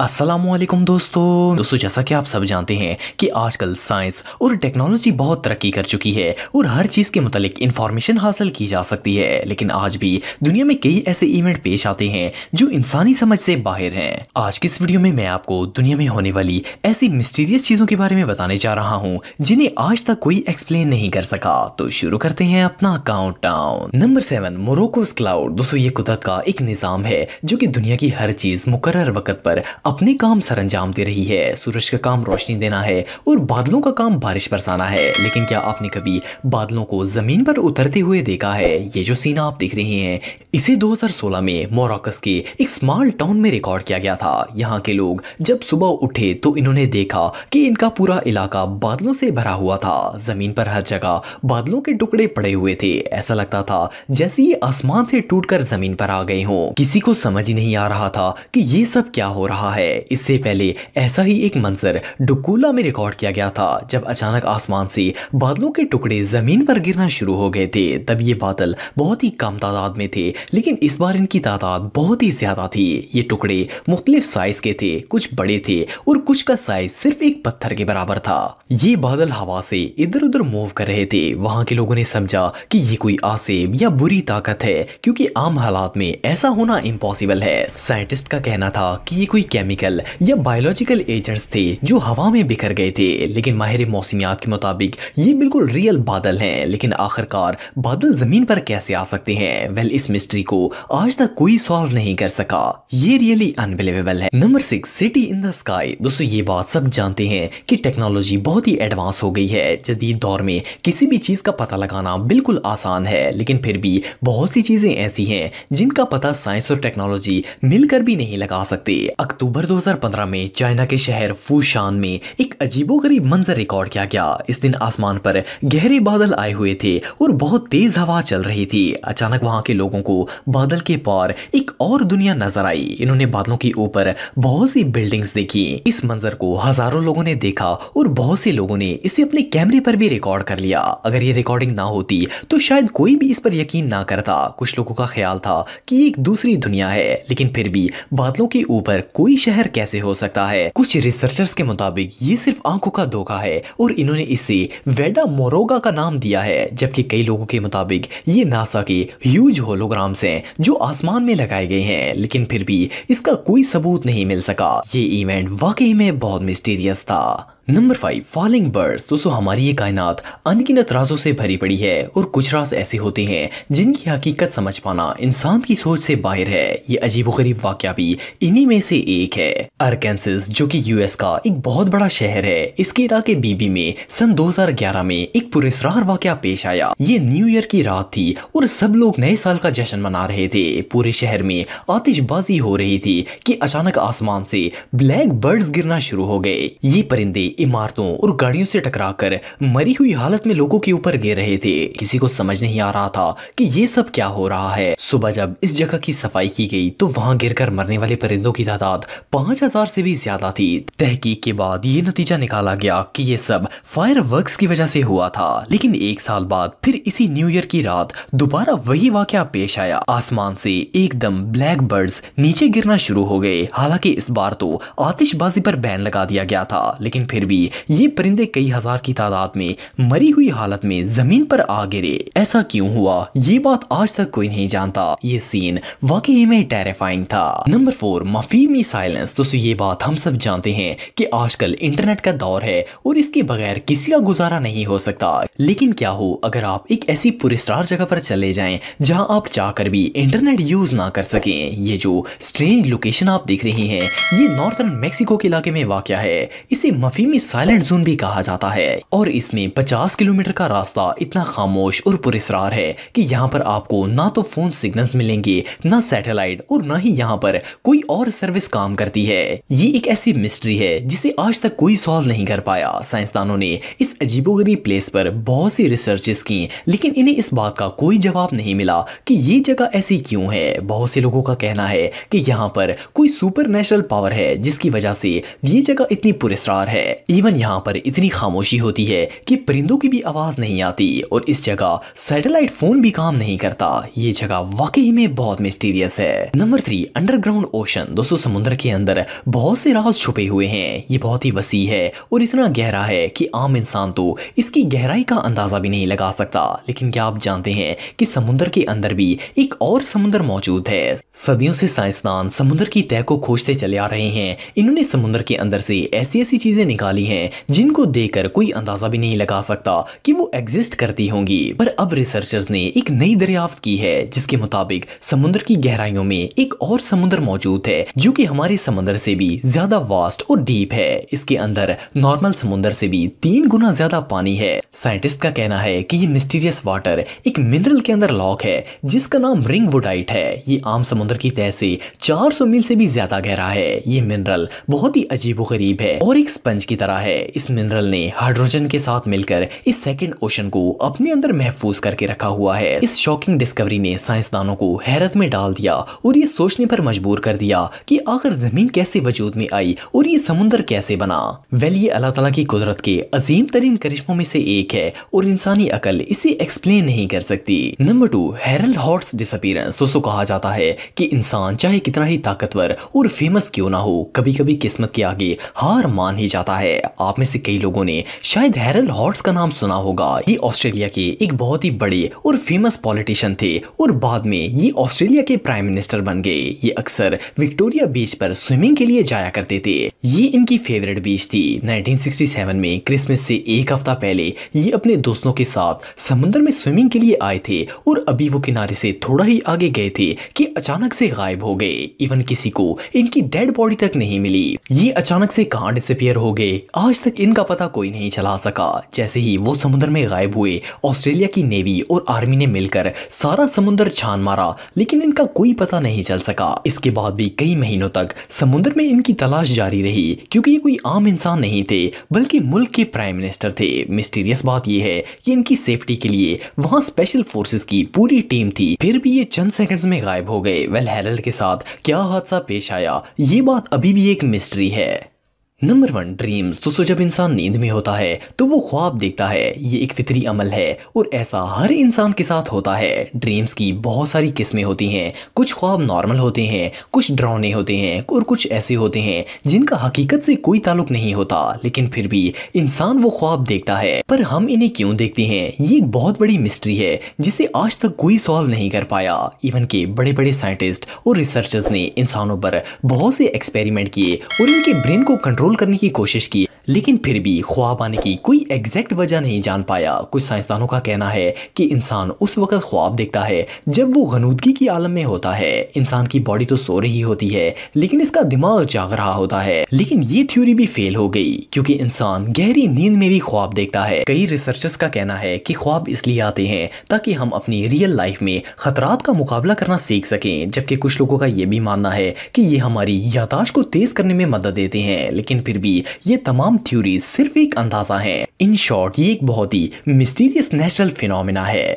असलम दोस्तों दोस्तों जैसा कि आप सब जानते हैं कि आजकल साइंस और टेक्नोलॉजी बहुत तरक्की कर चुकी है और हर चीज़ के मतलब इन्फॉर्मेशन हासिल की जा सकती है लेकिन आज भी दुनिया में कई ऐसे इवेंट पेश आते हैं जो इंसानी समझ से बाहर हैं आज की इस वीडियो में मैं आपको दुनिया में होने वाली ऐसी मिस्टीरियस चीज़ों के बारे में बताने जा रहा हूँ जिन्हें आज तक कोई एक्सप्लेन नहीं कर सका तो शुरू करते हैं अपना काउंट नंबर सेवन मोरकोस क्लाउड दोस्तों ये कुदरत का एक निज़ाम है जो कि दुनिया की हर चीज़ मुकर वक्त पर अपने काम सर अंजाम दे रही है सूरज का काम रोशनी देना है और बादलों का काम बारिश बरसाना है लेकिन क्या आपने कभी बादलों को ज़मीन पर उतरते हुए देखा है ये जो सीन आप देख रहे हैं इसे 2016 में मोरक्स के एक स्मॉल टाउन में रिकॉर्ड किया गया था यहाँ के लोग जब सुबह उठे तो इन्होंने देखा कि इनका पूरा इलाका बादलों से भरा हुआ था ज़मीन पर हर जगह बादलों के टुकड़े पड़े हुए थे ऐसा लगता था जैसे ये आसमान से टूटकर ज़मीन पर आ गए हों किसी को समझ ही नहीं आ रहा था कि ये सब क्या हो रहा है है इससे पहले ऐसा ही एक मंजर डुकूला में रिकॉर्ड किया गया था जब अचानक आसमान से बादलों के टुकड़े ज़मीन पर गिरना शुरू हो गए थे तब ये बादल बहुत ही कम तादाद में थे लेकिन इस बार इनकी तादाद बहुत ही ज़्यादा थी ये टुकड़े मुख्तलिफ साइज़ के थे कुछ बड़े थे और कुछ का साइज़ सिर्फ एक पत्थर के बराबर था ये बादल हवा से इधर उधर मूव कर रहे थे वहाँ के लोगों ने समझा कि ये कोई आसेब या बुरी ताकत है क्योंकि आम हालात में ऐसा होना इम्पॉसिबल है साइंटिस्ट का कहना था कि ये कोई केमिकल या बायोलॉजिकल एजेंट्स थे जो हवा में बिखर गए थे लेकिन माहिर मौसमियात के मुताबिक ये बिल्कुल रियल बादल हैं लेकिन आखिरकार बादल जमीन पर कैसे आ सकते हैं वेल इस मिस्ट्री को आज तक कोई सॉल्व नहीं कर सका ये रियली अनबिलीवेबल है number six city in the sky दोस्तों ये बात सब जानते हैं कि टेक्नोलॉजी बहुत ही एडवांस हो गई है जदीद दौर में किसी भी चीज का पता लगाना बिल्कुल आसान है लेकिन फिर भी बहुत सी चीजें ऐसी हैं जिनका पता साइंस और टेक्नोलॉजी मिलकर भी नहीं लगा सकते अक्टूबर नवंबर 2015 में चाइना के शहर फूशान में एक अजीबोगरीब मंजर रिकॉर्ड किया गया इस दिन आसमान पर गहरे बादल आए हुए थे और बहुत तेज हवा चल रही थी अचानक वहां के लोगों को बादल के पार एक और दुनिया नजर आई इन्होंने बादलों के ऊपर बहुत सी बिल्डिंग्स देखी इस मंजर को हजारों लोगों ने देखा और बहुत से लोगों ने इसे अपने कैमरे पर भी रिकॉर्ड कर लिया अगर ये रिकॉर्डिंग ना होती तो शायद कोई भी इस पर यकीन ना करता कुछ लोगों का ख्याल था कि एक दूसरी दुनिया है लेकिन फिर भी बादलों के ऊपर कोई शहर कैसे हो सकता है कुछ रिसर्चर्स के मुताबिक ये सिर्फ आंखों का धोखा है और इन्होंने इसे वेडा मोरोगा का नाम दिया है जबकि कई लोगों के मुताबिक ये नासा के ह्यूज होलोग्राम्स हैं जो आसमान में लगाए गए हैं लेकिन फिर भी इसका कोई सबूत नहीं मिल सका ये इवेंट वाकई में बहुत मिस्टीरियस था नंबर फाइव फॉलिंग बर्ड्स दोस्तों हमारी ये कायनात अनगिनत राजों से भरी पड़ी है और कुछ राज ऐसे होते हैं जिनकी हकीकत समझ पाना इंसान की सोच से बाहर है ये अजीबोगरीब वाक्य भी इन्हीं में से एक है अरकेंसिस जो कि यूएस का एक बहुत बड़ा शहर है इसके इलाके बीबी में सन 2011 में एक पुरस्कार वाक्य पेश आया ये न्यू ईयर की रात थी और सब लोग नए साल का जश्न मना रहे थे पूरे शहर में आतिशबाजी हो रही थी की अचानक आसमान से ब्लैक बर्ड गिरना शुरू हो गए ये परिंदे इमारतों और गाड़ियों से टकराकर मरी हुई हालत में लोगों के ऊपर गिर रहे थे किसी को समझ नहीं आ रहा था कि ये सब क्या हो रहा है सुबह जब इस जगह की सफाई की गई तो वहां गिरकर मरने वाले परिंदों की तादाद पांच हजार से भी ज्यादा थी तहकीक के बाद ये नतीजा निकाला गया कि ये सब फायर की वजह से हुआ था लेकिन एक साल बाद फिर इसी न्यू ईयर की रात दोबारा वही वाक पेश आया आसमान से एकदम ब्लैक बर्ड्स नीचे गिरना शुरू हो गए हालांकि इस बार तो आतिशबाजी पर बैन लगा दिया गया था लेकिन फिर भी ये परिंदे कई हजार की तादाद में मरी हुई हालत में जमीन पर आ गिरे ऐसा क्यों हुआ ये बात आज तक कोई नहीं जानता ये सीन वाकई में टेरिफाइंग था नंबर फोर मफीमी साइलेंस दोस्तों ये बात हम सब जानते हैं कि आजकल इंटरनेट का दौर है और इसके बगैर किसी का गुजारा नहीं हो सकता लेकिन क्या हो अगर आप एक ऐसी पुरस्कार जगह पर चले जाए जहाँ आप जाकर भी इंटरनेट यूज ना कर सके ये जो स्ट्रेंज लोकेशन आप देख रहे हैं ये नॉर्थर्न मेक्सिको के इलाके में वाक़ है इसे मफीमी इन्हें साइलेंट जोन भी कहा जाता है और इसमें 50 किलोमीटर का रास्ता इतना खामोश और पुरस्कार है कि यहाँ पर आपको ना तो फोन सिग्नल्स मिलेंगे ना सैटेलाइट और ना ही यहाँ पर कोई और सर्विस काम करती है ये एक ऐसी मिस्ट्री है जिसे आज तक कोई सॉल्व नहीं कर पाया साइंसदानों ने इस अजीबोगरीब प्लेस पर बहुत सी रिसर्चेस की लेकिन इन्हें इस बात का कोई जवाब नहीं मिला कि ये जगह ऐसी क्यों है बहुत से लोगों का कहना है कि यहाँ पर कोई सुपर पावर है जिसकी वजह से ये जगह इतनी पुरस्कार है इवन यहाँ पर इतनी खामोशी होती है कि परिंदों की भी आवाज़ नहीं आती और इस जगह सैटेलाइट फ़ोन भी काम नहीं करता ये जगह वाकई में बहुत मिस्टीरियस है नंबर थ्री अंडरग्राउंड ओशन दोस्तों समुद्र के अंदर बहुत से राज छुपे हुए हैं ये बहुत ही वसी है और इतना गहरा है कि आम इंसान तो इसकी गहराई का अंदाज़ा भी नहीं लगा सकता लेकिन क्या आप जानते हैं कि समुद्र के अंदर भी एक और समुद्र मौजूद है सदियों से साइंसदान समुद्र की तय को खोजते चले आ रहे हैं इन्होंने समुद्र के अंदर से ऐसी ऐसी चीज़ें निकाली वाली हैं जिनको देकर कोई अंदाज़ा भी नहीं लगा सकता कि वो एग्जिस्ट करती होंगी पर अब रिसर्चर्स ने एक नई दरियाफ्त की है जिसके मुताबिक समुद्र की गहराइयों में एक और समुद्र मौजूद है जो कि हमारे समुद्र से भी ज्यादा वास्ट और डीप है इसके अंदर नॉर्मल समुद्र से भी तीन गुना ज्यादा पानी है साइंटिस्ट का कहना है की ये मिस्टीरियस वाटर एक मिनरल के अंदर लॉक है जिसका नाम रिंग वुडाइट है ये आम समुद्र की तह से सौ मील से भी ज्यादा गहरा है ये मिनरल बहुत ही अजीब गरीब है और एक स्पंज की की तरह है इस मिनरल ने हाइड्रोजन के साथ मिलकर इस सेकेंड ओशन को अपने अंदर महफूज करके रखा हुआ है इस शॉकिंग डिस्कवरी ने साइंसदानों को हैरत में डाल दिया और ये सोचने पर मजबूर कर दिया कि आखिर जमीन कैसे वजूद में आई और ये समुन्दर कैसे बना वेल ये अल्लाह तला की कुदरत के अजीम तरीन करिश्मों में से एक है और इंसानी अकल इसे एक्सप्लेन नहीं कर सकती number two Harold Holt's disappearance दोस्तों कहा जाता है कि इंसान चाहे कितना ही ताकतवर और फेमस क्यों ना हो कभी कभी किस्मत के आगे हार मान ही जाता है है आप में से कई लोगों ने शायद हैरल हॉर्ट्स का नाम सुना होगा ये ऑस्ट्रेलिया के एक बहुत ही बड़े और फेमस पॉलिटिशियन थे और बाद में ये ऑस्ट्रेलिया के प्राइम मिनिस्टर बन गए ये अक्सर विक्टोरिया बीच पर स्विमिंग के लिए जाया करते थे ये इनकी फेवरेट बीच थी 1967 में क्रिसमस से एक हफ्ता पहले ये अपने दोस्तों के साथ समुन्द्र में स्विमिंग के लिए आए थे और अभी वो किनारे से थोड़ा ही आगे गए थे कि अचानक से गायब हो गए इवन किसी को इनकी डेड बॉडी तक नहीं मिली ये अचानक से कहाँ डिसअपियर हो गए आज तक इनका पता कोई नहीं चला सका जैसे ही वो समुद्र में गायब हुए ऑस्ट्रेलिया की नेवी और आर्मी ने मिलकर सारा समुद्र छान मारा लेकिन इनका कोई पता नहीं चल सका इसके बाद भी कई महीनों तक समुद्र में इनकी तलाश जारी रही क्योंकि ये कोई आम इंसान नहीं थे बल्कि मुल्क के प्राइम मिनिस्टर थे मिस्टीरियस बात यह है कि इनकी सेफ्टी के लिए वहाँ स्पेशल फोर्सेस की पूरी टीम थी फिर भी ये चंद सेकंड्स में गायब हो गए वेल हेरल्ड के साथ क्या हादसा पेश आया ये बात अभी भी एक मिस्ट्री है नंबर वन ड्रीम्स दोस्तों जब इंसान नींद में होता है तो वो ख्वाब देखता है ये एक फितरी अमल है और ऐसा हर इंसान के साथ होता है ड्रीम्स की बहुत सारी किस्में होती हैं कुछ ख्वाब नॉर्मल होते हैं कुछ डरावने होते हैं और कुछ ऐसे होते हैं जिनका हकीकत से कोई ताल्लुक नहीं होता लेकिन फिर भी इंसान वो ख्वाब देखता है पर हम इन्हें क्यों देखते हैं ये एक बहुत बड़ी मिस्ट्री है जिसे आज तक कोई सॉल्व नहीं कर पाया इवन के बड़े बड़े साइंटिस्ट और रिसर्चर्स ने इंसानों पर बहुत से एक्सपेरिमेंट किए और इनके ब्रेन को कंट्रोल कंट्रोल करने की कोशिश की लेकिन फिर भी ख्वाब आने की कोई एग्जैक्ट वजह नहीं जान पाया कुछ साइंसदानों का कहना है कि इंसान उस वक्त ख्वाब देखता है जब वो गनूदगी की आलम में होता है इंसान की बॉडी तो सो रही होती है लेकिन इसका दिमाग जाग रहा होता है लेकिन ये थ्योरी भी फेल हो गई क्योंकि इंसान गहरी नींद में भी ख्वाब देखता है कई रिसर्चर्स का कहना है कि ख्वाब इसलिए आते हैं ताकि हम अपनी रियल लाइफ में खतरात का मुकाबला करना सीख सकें जबकि कुछ लोगों का ये भी मानना है कि ये हमारी यादाश को तेज करने में मदद देते हैं लेकिन फिर भी ये तमाम तमाम थ्योरी सिर्फ एक अंदाजा है इन शॉर्ट ये एक बहुत ही मिस्टीरियस नेचुरल फिनोमिना है